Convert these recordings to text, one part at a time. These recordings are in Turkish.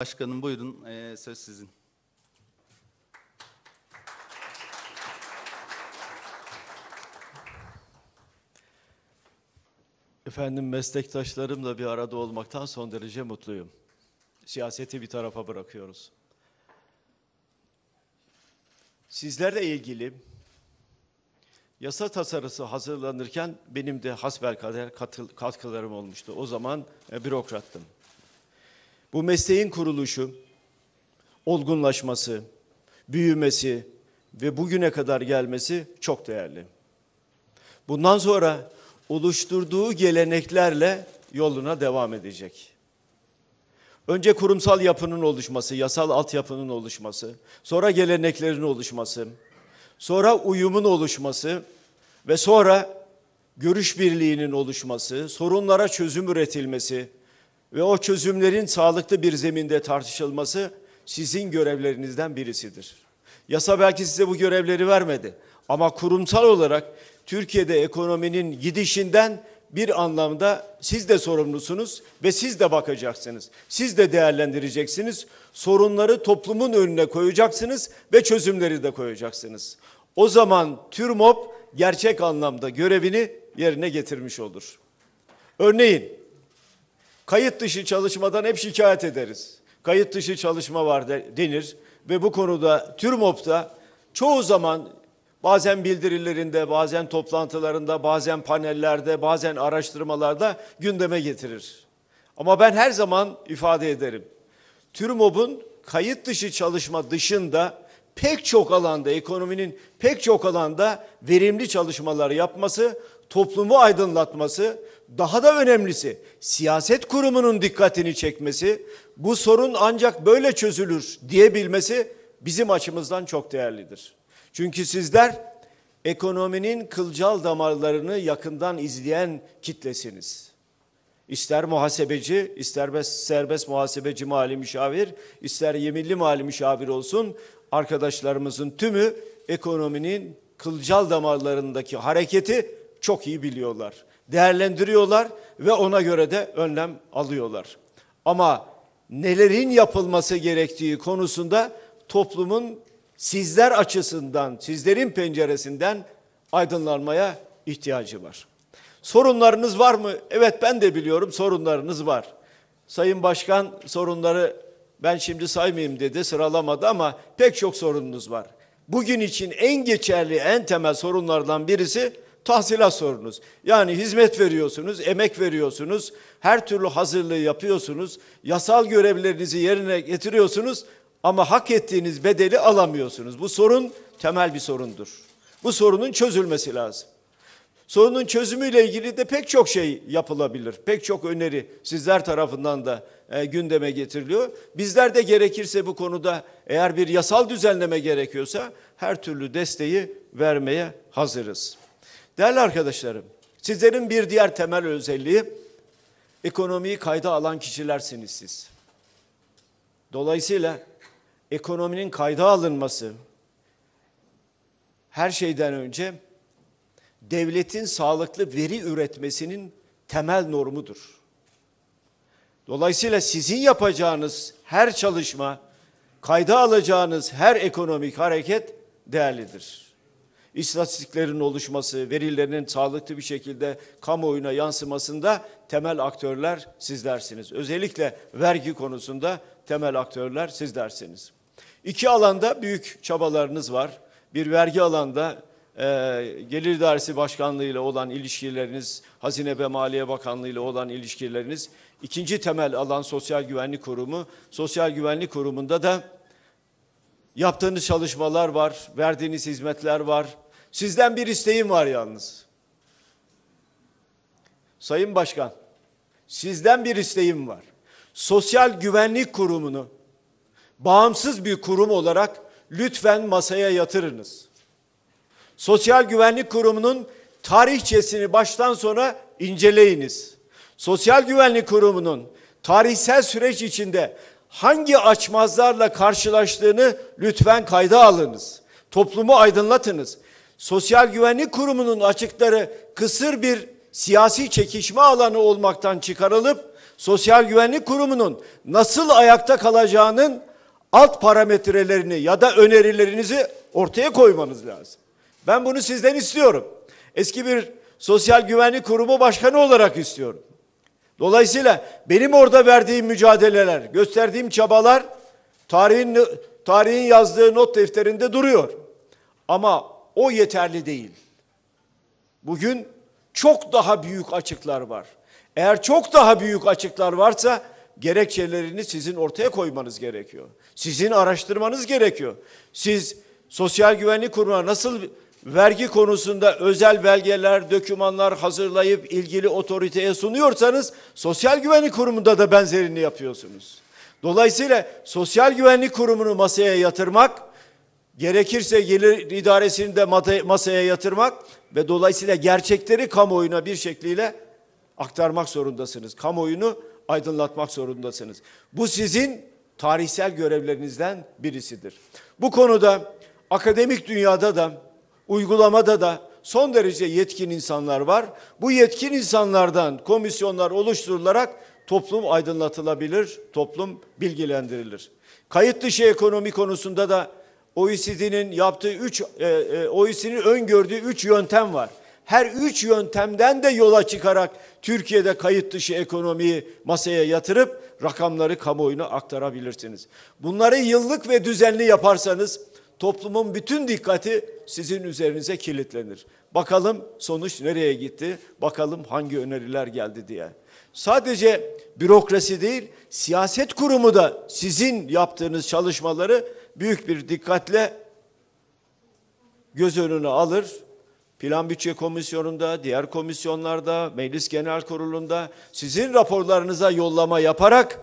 Başkanım buyurun e, söz sizin. Efendim meslektaşlarımla bir arada olmaktan son derece mutluyum. Siyaseti bir tarafa bırakıyoruz. Sizlerle ilgili yasa tasarısı hazırlanırken benim de hasbelkader katkılarım olmuştu. O zaman e, bürokrattım. Bu mesleğin kuruluşu, olgunlaşması, büyümesi ve bugüne kadar gelmesi çok değerli. Bundan sonra oluşturduğu geleneklerle yoluna devam edecek. Önce kurumsal yapının oluşması, yasal altyapının oluşması, sonra geleneklerin oluşması, sonra uyumun oluşması ve sonra görüş birliğinin oluşması, sorunlara çözüm üretilmesi, ve o çözümlerin sağlıklı bir zeminde tartışılması sizin görevlerinizden birisidir. Yasa belki size bu görevleri vermedi ama kurumsal olarak Türkiye'de ekonominin gidişinden bir anlamda siz de sorumlusunuz ve siz de bakacaksınız. Siz de değerlendireceksiniz. Sorunları toplumun önüne koyacaksınız ve çözümleri de koyacaksınız. O zaman TÜRMOP gerçek anlamda görevini yerine getirmiş olur. Örneğin Kayıt dışı çalışmadan hep şikayet ederiz. Kayıt dışı çalışma var denir ve bu konuda TÜRMOP'ta çoğu zaman bazen bildirilerinde, bazen toplantılarında, bazen panellerde, bazen araştırmalarda gündeme getirir. Ama ben her zaman ifade ederim. TÜRMOB'un kayıt dışı çalışma dışında pek çok alanda, ekonominin pek çok alanda verimli çalışmalar yapması, toplumu aydınlatması, daha da önemlisi siyaset kurumunun dikkatini çekmesi, bu sorun ancak böyle çözülür diyebilmesi bizim açımızdan çok değerlidir. Çünkü sizler ekonominin kılcal damarlarını yakından izleyen kitlesiniz. İster muhasebeci, ister serbest muhasebeci mali müşavir, ister yeminli mali müşavir olsun arkadaşlarımızın tümü ekonominin kılcal damarlarındaki hareketi çok iyi biliyorlar değerlendiriyorlar ve ona göre de önlem alıyorlar. Ama nelerin yapılması gerektiği konusunda toplumun sizler açısından, sizlerin penceresinden aydınlanmaya ihtiyacı var. Sorunlarınız var mı? Evet ben de biliyorum sorunlarınız var. Sayın Başkan sorunları ben şimdi saymayayım dedi sıralamadı ama pek çok sorununuz var. Bugün için en geçerli en temel sorunlardan birisi tahsilat sorunuz. Yani hizmet veriyorsunuz, emek veriyorsunuz, her türlü hazırlığı yapıyorsunuz, yasal görevlerinizi yerine getiriyorsunuz ama hak ettiğiniz bedeli alamıyorsunuz. Bu sorun temel bir sorundur. Bu sorunun çözülmesi lazım. Sorunun çözümüyle ilgili de pek çok şey yapılabilir. Pek çok öneri sizler tarafından da e, gündeme getiriliyor. Bizler de gerekirse bu konuda eğer bir yasal düzenleme gerekiyorsa her türlü desteği vermeye hazırız. Değerli arkadaşlarım, sizlerin bir diğer temel özelliği ekonomiyi kayda alan kişilersiniz siz. Dolayısıyla ekonominin kayda alınması her şeyden önce devletin sağlıklı veri üretmesinin temel normudur. Dolayısıyla sizin yapacağınız her çalışma, kayda alacağınız her ekonomik hareket değerlidir istatistiklerin oluşması, verilerinin sağlıklı bir şekilde kamuoyuna yansımasında temel aktörler sizlersiniz. Özellikle vergi konusunda temel aktörler sizlersiniz. İki alanda büyük çabalarınız var. Bir vergi alanda e, Gelir İdaresi Başkanlığı ile olan ilişkileriniz, Hazine ve Maliye Bakanlığı ile olan ilişkileriniz. İkinci temel alan Sosyal Güvenlik Kurumu. Sosyal Güvenlik Kurumu'nda da yaptığınız çalışmalar var, verdiğiniz hizmetler var, Sizden bir isteğim var yalnız. Sayın Başkan, sizden bir isteğim var. Sosyal Güvenlik Kurumu'nu bağımsız bir kurum olarak lütfen masaya yatırınız. Sosyal Güvenlik Kurumu'nun tarihçesini baştan sona inceleyiniz. Sosyal Güvenlik Kurumu'nun tarihsel süreç içinde hangi açmazlarla karşılaştığını lütfen kayda alınız. Toplumu aydınlatınız. Sosyal Güvenlik Kurumu'nun açıkları kısır bir siyasi çekişme alanı olmaktan çıkarılıp Sosyal Güvenlik Kurumu'nun nasıl ayakta kalacağının alt parametrelerini ya da önerilerinizi ortaya koymanız lazım. Ben bunu sizden istiyorum. Eski bir Sosyal Güvenlik Kurumu Başkanı olarak istiyorum. Dolayısıyla benim orada verdiğim mücadeleler, gösterdiğim çabalar tarihin tarihin yazdığı not defterinde duruyor. Ama o yeterli değil. Bugün çok daha büyük açıklar var. Eğer çok daha büyük açıklar varsa gerekçelerini sizin ortaya koymanız gerekiyor. Sizin araştırmanız gerekiyor. Siz Sosyal Güvenlik Kurumu'na nasıl vergi konusunda özel belgeler, dokümanlar hazırlayıp ilgili otoriteye sunuyorsanız Sosyal Güvenlik Kurumu'nda da benzerini yapıyorsunuz. Dolayısıyla Sosyal Güvenlik Kurumu'nu masaya yatırmak gerekirse gelir idaresini de masaya yatırmak ve dolayısıyla gerçekleri kamuoyuna bir şekliyle aktarmak zorundasınız. Kamuoyunu aydınlatmak zorundasınız. Bu sizin tarihsel görevlerinizden birisidir. Bu konuda akademik dünyada da uygulamada da son derece yetkin insanlar var. Bu yetkin insanlardan komisyonlar oluşturularak toplum aydınlatılabilir, toplum bilgilendirilir. Kayıt dışı ekonomi konusunda da OECD'nin yaptığı üç, e, e OECD'nin öngördüğü üç yöntem var. Her üç yöntemden de yola çıkarak Türkiye'de kayıt dışı ekonomiyi masaya yatırıp rakamları kamuoyuna aktarabilirsiniz. Bunları yıllık ve düzenli yaparsanız toplumun bütün dikkati sizin üzerinize kilitlenir. Bakalım sonuç nereye gitti, bakalım hangi öneriler geldi diye. Sadece bürokrasi değil, siyaset kurumu da sizin yaptığınız çalışmaları büyük bir dikkatle göz önüne alır. Plan Bütçe Komisyonu'nda, diğer komisyonlarda, Meclis Genel Kurulu'nda sizin raporlarınıza yollama yaparak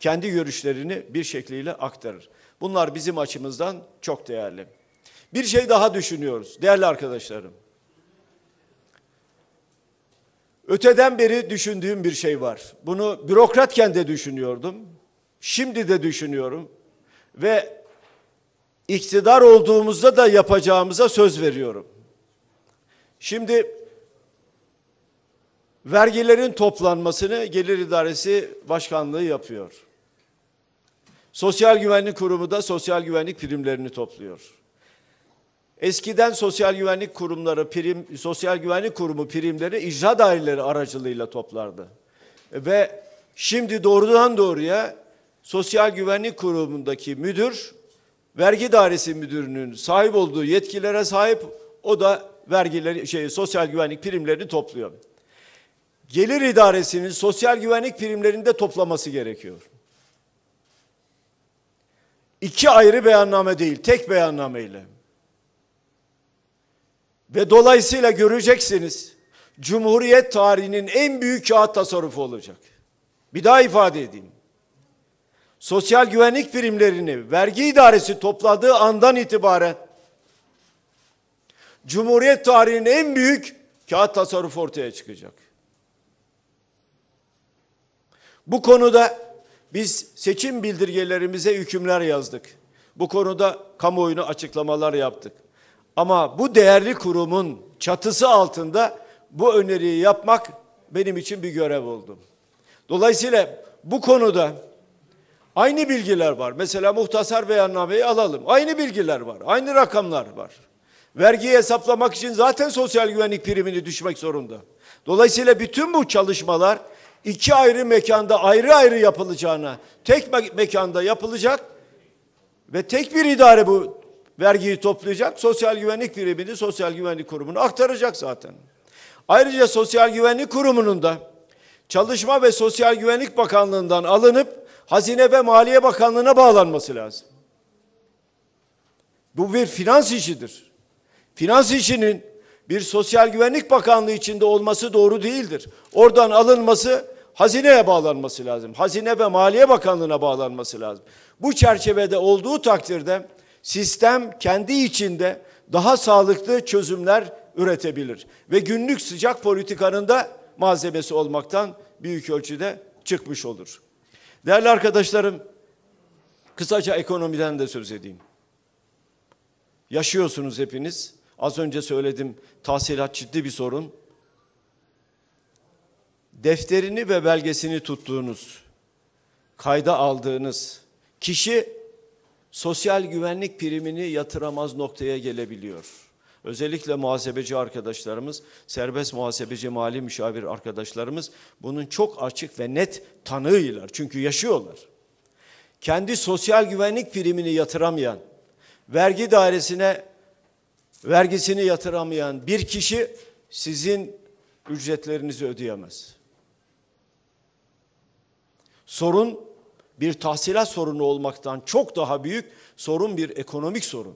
kendi görüşlerini bir şekliyle aktarır. Bunlar bizim açımızdan çok değerli. Bir şey daha düşünüyoruz değerli arkadaşlarım. Öteden beri düşündüğüm bir şey var. Bunu bürokratken de düşünüyordum. Şimdi de düşünüyorum ve iktidar olduğumuzda da yapacağımıza söz veriyorum. Şimdi vergilerin toplanmasını Gelir İdaresi Başkanlığı yapıyor. Sosyal Güvenlik Kurumu da sosyal güvenlik primlerini topluyor. Eskiden sosyal güvenlik kurumları prim sosyal güvenlik kurumu primleri icra daireleri aracılığıyla toplardı. Ve şimdi doğrudan doğruya Sosyal Güvenlik Kurumu'ndaki müdür, vergi dairesi müdürünün sahip olduğu yetkilere sahip. O da vergileri şey sosyal güvenlik primlerini topluyor. Gelir idaresinin sosyal güvenlik primlerini de toplaması gerekiyor. İki ayrı beyanname değil, tek beyanname ile. Ve dolayısıyla göreceksiniz Cumhuriyet tarihinin en büyük kağıt tasarrufu olacak. Bir daha ifade edeyim sosyal güvenlik primlerini vergi idaresi topladığı andan itibaren Cumhuriyet tarihinin en büyük kağıt tasarrufu ortaya çıkacak. Bu konuda biz seçim bildirgelerimize hükümler yazdık. Bu konuda kamuoyunu açıklamalar yaptık. Ama bu değerli kurumun çatısı altında bu öneriyi yapmak benim için bir görev oldu. Dolayısıyla bu konuda Aynı bilgiler var. Mesela muhtasar beyannameyi alalım. Aynı bilgiler var. Aynı rakamlar var. Vergiyi hesaplamak için zaten sosyal güvenlik primini düşmek zorunda. Dolayısıyla bütün bu çalışmalar iki ayrı mekanda ayrı ayrı yapılacağına tek me mekanda yapılacak ve tek bir idare bu vergiyi toplayacak. Sosyal güvenlik primini sosyal güvenlik kurumuna aktaracak zaten. Ayrıca sosyal güvenlik kurumunun da Çalışma ve Sosyal Güvenlik Bakanlığı'ndan alınıp Hazine ve Maliye Bakanlığı'na bağlanması lazım. Bu bir finans işidir. Finans işinin bir Sosyal Güvenlik Bakanlığı içinde olması doğru değildir. Oradan alınması hazineye bağlanması lazım. Hazine ve Maliye Bakanlığı'na bağlanması lazım. Bu çerçevede olduğu takdirde sistem kendi içinde daha sağlıklı çözümler üretebilir ve günlük sıcak politikanın da malzemesi olmaktan büyük ölçüde çıkmış olur. Değerli arkadaşlarım, kısaca ekonomiden de söz edeyim. Yaşıyorsunuz hepiniz. Az önce söyledim, tahsilat ciddi bir sorun. Defterini ve belgesini tuttuğunuz, kayda aldığınız kişi sosyal güvenlik primini yatıramaz noktaya gelebiliyor. Özellikle muhasebeci arkadaşlarımız, serbest muhasebeci mali müşavir arkadaşlarımız bunun çok açık ve net tanığıylar. Çünkü yaşıyorlar. Kendi sosyal güvenlik primini yatıramayan, vergi dairesine vergisini yatıramayan bir kişi sizin ücretlerinizi ödeyemez. Sorun bir tahsilat sorunu olmaktan çok daha büyük sorun bir ekonomik sorun.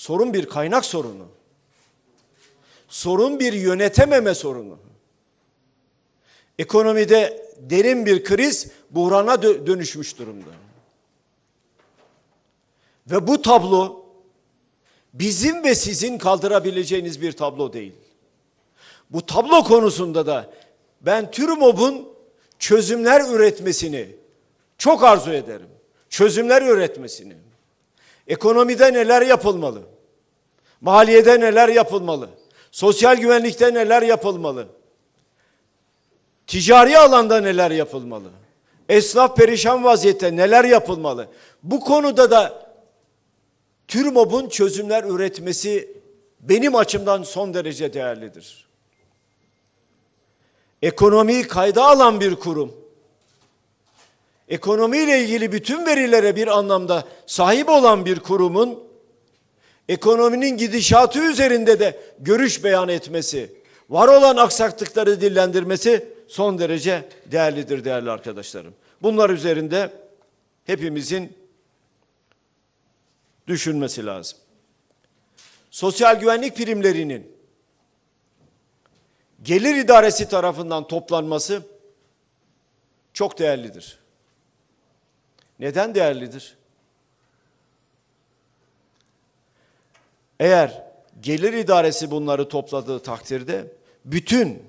Sorun bir kaynak sorunu. Sorun bir yönetememe sorunu. Ekonomide derin bir kriz buhrana dö dönüşmüş durumda. Ve bu tablo bizim ve sizin kaldırabileceğiniz bir tablo değil. Bu tablo konusunda da ben TÜRMOB'un çözümler üretmesini çok arzu ederim. Çözümler üretmesini. Ekonomide neler yapılmalı? Maliyede neler yapılmalı? Sosyal güvenlikte neler yapılmalı? Ticari alanda neler yapılmalı? Esnaf perişan vaziyette neler yapılmalı? Bu konuda da TÜRMOB'un çözümler üretmesi benim açımdan son derece değerlidir. Ekonomiyi kayda alan bir kurum ekonomiyle ilgili bütün verilere bir anlamda sahip olan bir kurumun ekonominin gidişatı üzerinde de görüş beyan etmesi, var olan aksaklıkları dillendirmesi son derece değerlidir değerli arkadaşlarım. Bunlar üzerinde hepimizin düşünmesi lazım. Sosyal güvenlik primlerinin gelir idaresi tarafından toplanması çok değerlidir neden değerlidir? Eğer gelir idaresi bunları topladığı takdirde bütün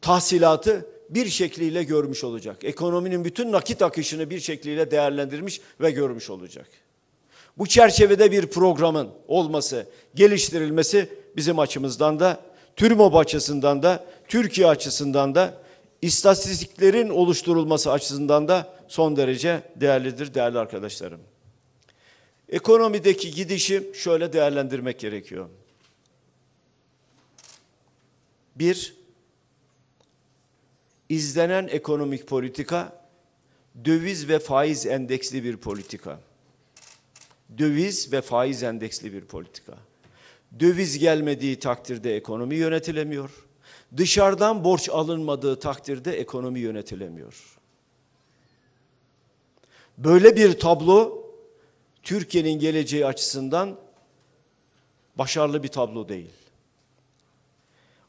tahsilatı bir şekliyle görmüş olacak. Ekonominin bütün nakit akışını bir şekliyle değerlendirmiş ve görmüş olacak. Bu çerçevede bir programın olması, geliştirilmesi bizim açımızdan da, TÜRMOB açısından da, Türkiye açısından da istatistiklerin oluşturulması açısından da son derece değerlidir değerli arkadaşlarım. Ekonomideki gidişi şöyle değerlendirmek gerekiyor. Bir, izlenen ekonomik politika döviz ve faiz endeksli bir politika. Döviz ve faiz endeksli bir politika. Döviz gelmediği takdirde ekonomi yönetilemiyor Dışarıdan borç alınmadığı takdirde ekonomi yönetilemiyor. Böyle bir tablo Türkiye'nin geleceği açısından başarılı bir tablo değil.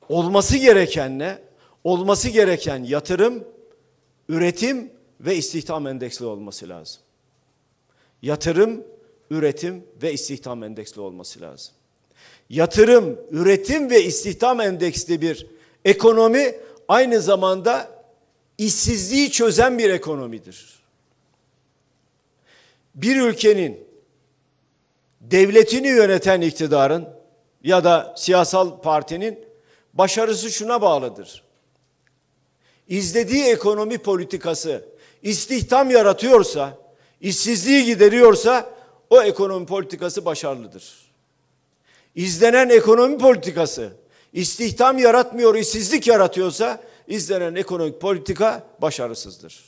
Olması gereken ne? Olması gereken yatırım, üretim ve istihdam endeksli olması lazım. Yatırım, üretim ve istihdam endeksli olması lazım. Yatırım, üretim ve istihdam endeksli bir Ekonomi aynı zamanda işsizliği çözen bir ekonomidir. Bir ülkenin devletini yöneten iktidarın ya da siyasal partinin başarısı şuna bağlıdır. İzlediği ekonomi politikası istihdam yaratıyorsa, işsizliği gideriyorsa o ekonomi politikası başarılıdır. İzlenen ekonomi politikası istihdam yaratmıyor, işsizlik yaratıyorsa izlenen ekonomik politika başarısızdır.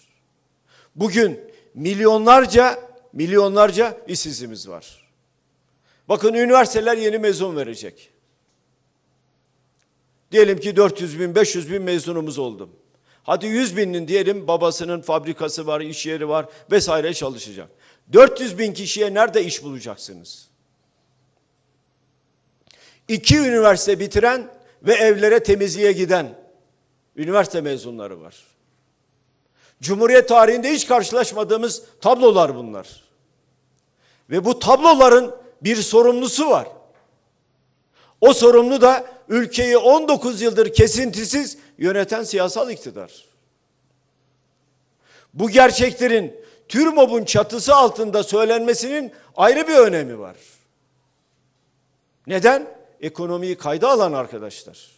Bugün milyonlarca milyonlarca işsizimiz var. Bakın üniversiteler yeni mezun verecek. Diyelim ki 400 bin, 500 bin mezunumuz oldu. Hadi 100 binin diyelim babasının fabrikası var, iş yeri var vesaire çalışacak. 400 bin kişiye nerede iş bulacaksınız? iki üniversite bitiren ve evlere temizliğe giden üniversite mezunları var. Cumhuriyet tarihinde hiç karşılaşmadığımız tablolar bunlar. Ve bu tabloların bir sorumlusu var. O sorumlu da ülkeyi 19 yıldır kesintisiz yöneten siyasal iktidar. Bu gerçeklerin TÜRMOB'un çatısı altında söylenmesinin ayrı bir önemi var. Neden? ekonomiyi kayda alan arkadaşlar.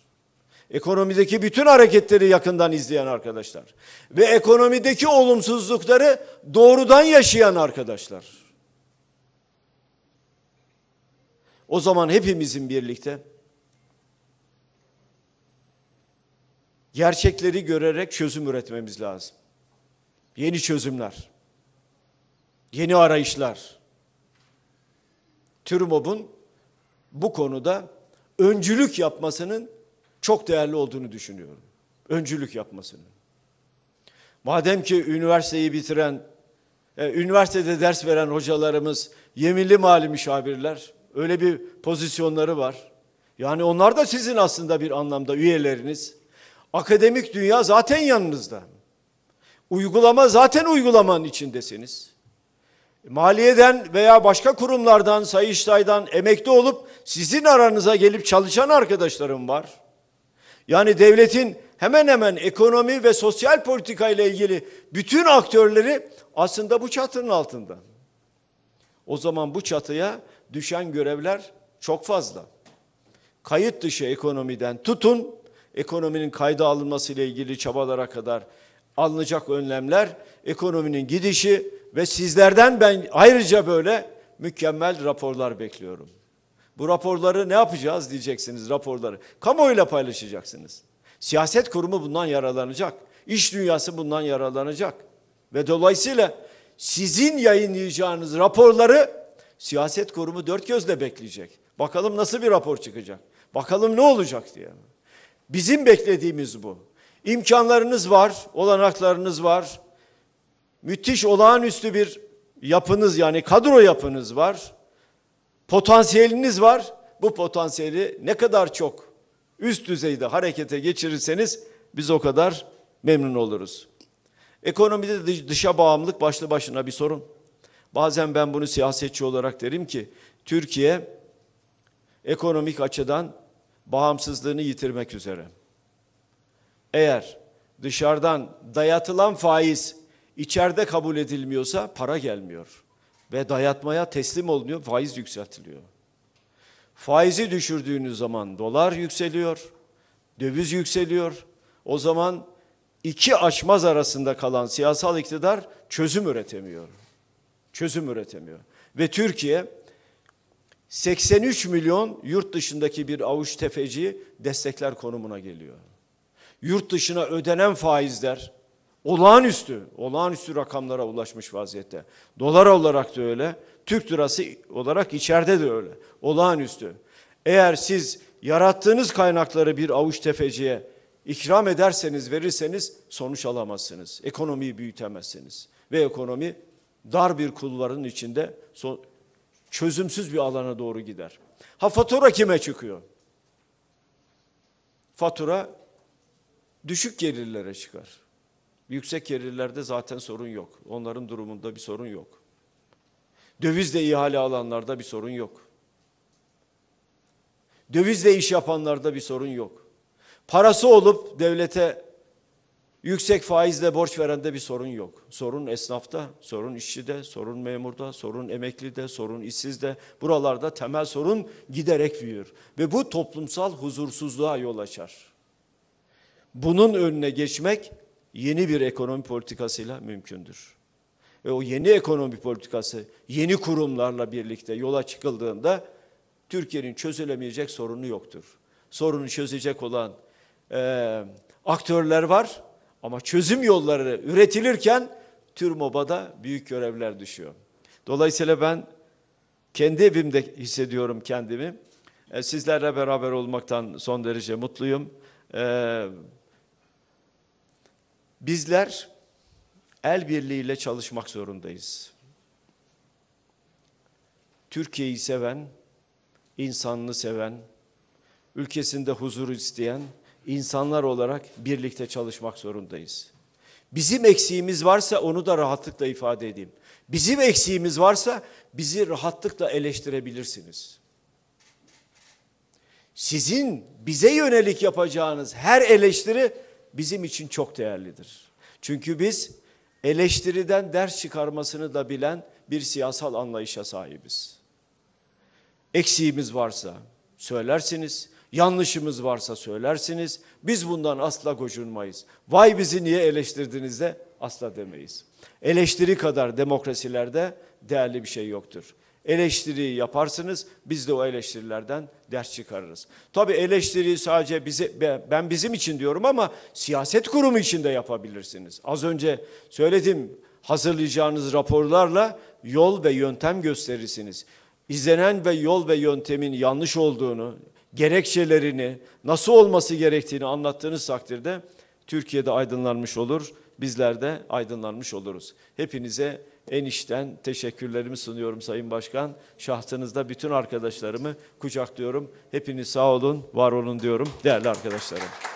Ekonomideki bütün hareketleri yakından izleyen arkadaşlar ve ekonomideki olumsuzlukları doğrudan yaşayan arkadaşlar. O zaman hepimizin birlikte gerçekleri görerek çözüm üretmemiz lazım. Yeni çözümler, yeni arayışlar. TÜRMOB'un bu konuda öncülük yapmasının çok değerli olduğunu düşünüyorum. Öncülük yapmasının. Madem ki üniversiteyi bitiren, e, üniversitede ders veren hocalarımız yeminli mali müşavirler, öyle bir pozisyonları var. Yani onlar da sizin aslında bir anlamda üyeleriniz. Akademik dünya zaten yanınızda. Uygulama zaten uygulamanın içindesiniz maliyeden veya başka kurumlardan, Sayıştay'dan emekli olup sizin aranıza gelip çalışan arkadaşlarım var. Yani devletin hemen hemen ekonomi ve sosyal politika ile ilgili bütün aktörleri aslında bu çatının altında. O zaman bu çatıya düşen görevler çok fazla. Kayıt dışı ekonomiden tutun, ekonominin kayda alınması ile ilgili çabalara kadar alınacak önlemler, ekonominin gidişi, ve sizlerden ben ayrıca böyle mükemmel raporlar bekliyorum. Bu raporları ne yapacağız diyeceksiniz raporları. Kamuoyuyla paylaşacaksınız. Siyaset kurumu bundan yararlanacak. İş dünyası bundan yararlanacak. Ve dolayısıyla sizin yayınlayacağınız raporları siyaset kurumu dört gözle bekleyecek. Bakalım nasıl bir rapor çıkacak. Bakalım ne olacak diye. Bizim beklediğimiz bu. İmkanlarınız var, olanaklarınız var müthiş olağanüstü bir yapınız yani kadro yapınız var. Potansiyeliniz var. Bu potansiyeli ne kadar çok üst düzeyde harekete geçirirseniz biz o kadar memnun oluruz. Ekonomide dışa bağımlılık başlı başına bir sorun. Bazen ben bunu siyasetçi olarak derim ki Türkiye ekonomik açıdan bağımsızlığını yitirmek üzere. Eğer dışarıdan dayatılan faiz İçeride kabul edilmiyorsa para gelmiyor. Ve dayatmaya teslim olunuyor, faiz yükseltiliyor. Faizi düşürdüğünüz zaman dolar yükseliyor, döviz yükseliyor. O zaman iki açmaz arasında kalan siyasal iktidar çözüm üretemiyor. Çözüm üretemiyor. Ve Türkiye 83 milyon yurt dışındaki bir avuç tefeci destekler konumuna geliyor. Yurt dışına ödenen faizler olağanüstü, olağanüstü rakamlara ulaşmış vaziyette. Dolar olarak da öyle, Türk lirası olarak içeride de öyle. Olağanüstü. Eğer siz yarattığınız kaynakları bir avuç tefeciye ikram ederseniz, verirseniz sonuç alamazsınız. Ekonomiyi büyütemezsiniz. Ve ekonomi dar bir kulvarın içinde son, çözümsüz bir alana doğru gider. Ha fatura kime çıkıyor? Fatura düşük gelirlere çıkar. Yüksek gelirlerde zaten sorun yok. Onların durumunda bir sorun yok. Dövizle ihale alanlarda bir sorun yok. Dövizle iş yapanlarda bir sorun yok. Parası olup devlete yüksek faizle borç verende bir sorun yok. Sorun esnafta, sorun işçide, sorun memurda, sorun emeklide, sorun işsizde. Buralarda temel sorun giderek büyür ve bu toplumsal huzursuzluğa yol açar. Bunun önüne geçmek yeni bir ekonomi politikasıyla mümkündür. Ve o yeni ekonomi politikası yeni kurumlarla birlikte yola çıkıldığında Türkiye'nin çözülemeyecek sorunu yoktur. Sorunu çözecek olan e, aktörler var ama çözüm yolları üretilirken TÜRMOBA'da büyük görevler düşüyor. Dolayısıyla ben kendi evimde hissediyorum kendimi. E, sizlerle beraber olmaktan son derece mutluyum. E, Bizler el birliğiyle çalışmak zorundayız. Türkiye'yi seven, insanını seven, ülkesinde huzur isteyen insanlar olarak birlikte çalışmak zorundayız. Bizim eksiğimiz varsa onu da rahatlıkla ifade edeyim. Bizim eksiğimiz varsa bizi rahatlıkla eleştirebilirsiniz. Sizin bize yönelik yapacağınız her eleştiri bizim için çok değerlidir. Çünkü biz eleştiriden ders çıkarmasını da bilen bir siyasal anlayışa sahibiz. Eksiğimiz varsa söylersiniz, yanlışımız varsa söylersiniz. Biz bundan asla gocunmayız. Vay bizi niye eleştirdiniz de asla demeyiz. Eleştiri kadar demokrasilerde değerli bir şey yoktur. Eleştiri yaparsınız, biz de o eleştirilerden ders çıkarırız. Tabii eleştiri sadece bize, ben bizim için diyorum ama siyaset kurumu için de yapabilirsiniz. Az önce söyledim, hazırlayacağınız raporlarla yol ve yöntem gösterirsiniz. İzlenen ve yol ve yöntemin yanlış olduğunu, gerekçelerini, nasıl olması gerektiğini anlattığınız takdirde Türkiye'de aydınlanmış olur bizler de aydınlanmış oluruz. Hepinize en içten teşekkürlerimi sunuyorum Sayın Başkan. Şahsınızda bütün arkadaşlarımı kucaklıyorum. Hepiniz sağ olun, var olun diyorum değerli arkadaşlarım.